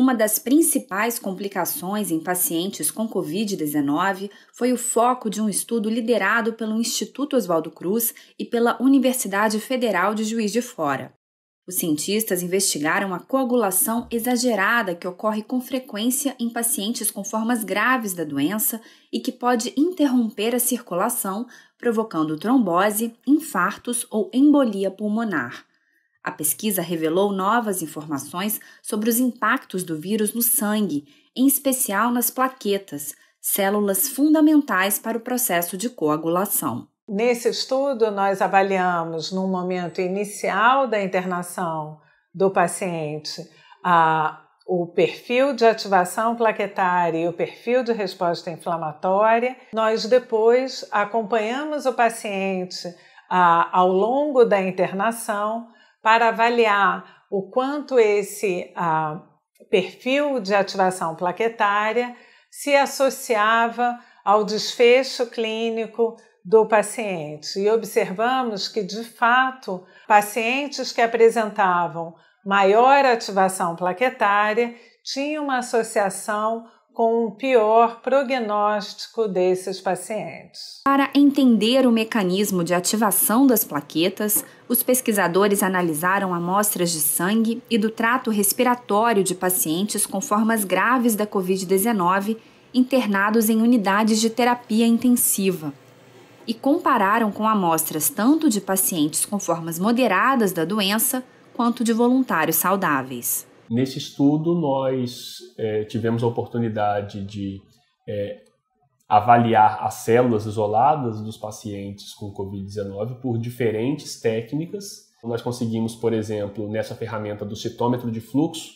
Uma das principais complicações em pacientes com Covid-19 foi o foco de um estudo liderado pelo Instituto Oswaldo Cruz e pela Universidade Federal de Juiz de Fora. Os cientistas investigaram a coagulação exagerada que ocorre com frequência em pacientes com formas graves da doença e que pode interromper a circulação, provocando trombose, infartos ou embolia pulmonar. A pesquisa revelou novas informações sobre os impactos do vírus no sangue, em especial nas plaquetas, células fundamentais para o processo de coagulação. Nesse estudo, nós avaliamos no momento inicial da internação do paciente a, o perfil de ativação plaquetária e o perfil de resposta inflamatória. Nós depois acompanhamos o paciente a, ao longo da internação para avaliar o quanto esse ah, perfil de ativação plaquetária se associava ao desfecho clínico do paciente. E observamos que, de fato, pacientes que apresentavam maior ativação plaquetária tinham uma associação com o pior prognóstico desses pacientes. Para entender o mecanismo de ativação das plaquetas, os pesquisadores analisaram amostras de sangue e do trato respiratório de pacientes com formas graves da Covid-19 internados em unidades de terapia intensiva. E compararam com amostras tanto de pacientes com formas moderadas da doença quanto de voluntários saudáveis. Nesse estudo, nós é, tivemos a oportunidade de é, avaliar as células isoladas dos pacientes com Covid-19 por diferentes técnicas. Nós conseguimos, por exemplo, nessa ferramenta do citômetro de fluxo,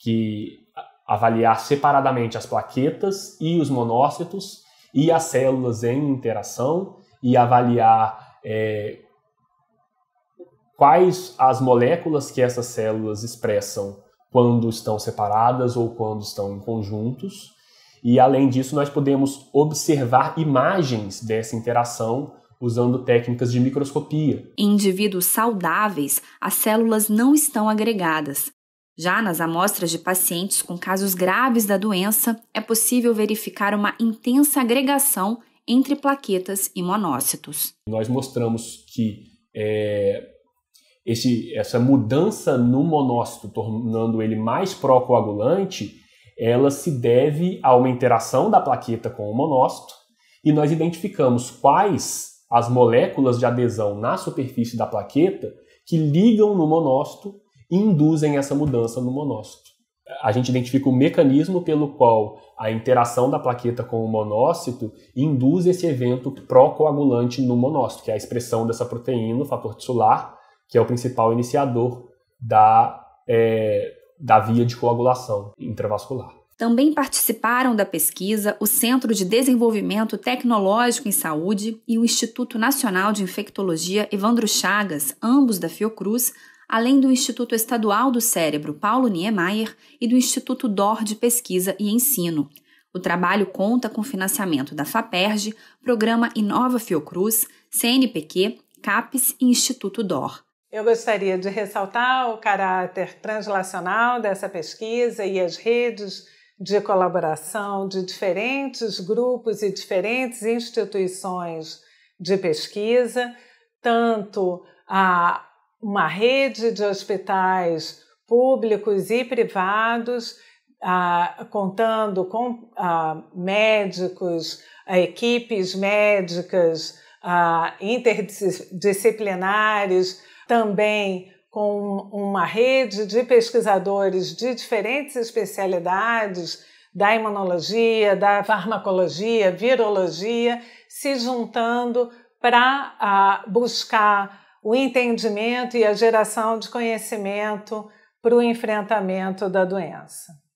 que avaliar separadamente as plaquetas e os monócitos e as células em interação e avaliar é, quais as moléculas que essas células expressam quando estão separadas ou quando estão em conjuntos. E além disso, nós podemos observar imagens dessa interação usando técnicas de microscopia. Em indivíduos saudáveis, as células não estão agregadas. Já nas amostras de pacientes com casos graves da doença, é possível verificar uma intensa agregação entre plaquetas e monócitos. Nós mostramos que é, esse, essa mudança no monócito, tornando ele mais pró-coagulante, ela se deve a uma interação da plaqueta com o monócito, e nós identificamos quais as moléculas de adesão na superfície da plaqueta que ligam no monócito e induzem essa mudança no monócito. A gente identifica o mecanismo pelo qual a interação da plaqueta com o monócito induz esse evento pró-coagulante no monócito, que é a expressão dessa proteína, o fator tissular, que é o principal iniciador da, é, da via de coagulação intravascular. Também participaram da pesquisa o Centro de Desenvolvimento Tecnológico em Saúde e o Instituto Nacional de Infectologia Evandro Chagas, ambos da Fiocruz, além do Instituto Estadual do Cérebro Paulo Niemeyer e do Instituto DOR de Pesquisa e Ensino. O trabalho conta com financiamento da FAPERJ, Programa Inova Fiocruz, CNPq, CAPES e Instituto DOR. Eu gostaria de ressaltar o caráter translacional dessa pesquisa e as redes de colaboração de diferentes grupos e diferentes instituições de pesquisa, tanto a uma rede de hospitais públicos e privados, contando com médicos, equipes médicas interdisciplinares, também com uma rede de pesquisadores de diferentes especialidades da imunologia, da farmacologia, virologia, se juntando para ah, buscar o entendimento e a geração de conhecimento para o enfrentamento da doença.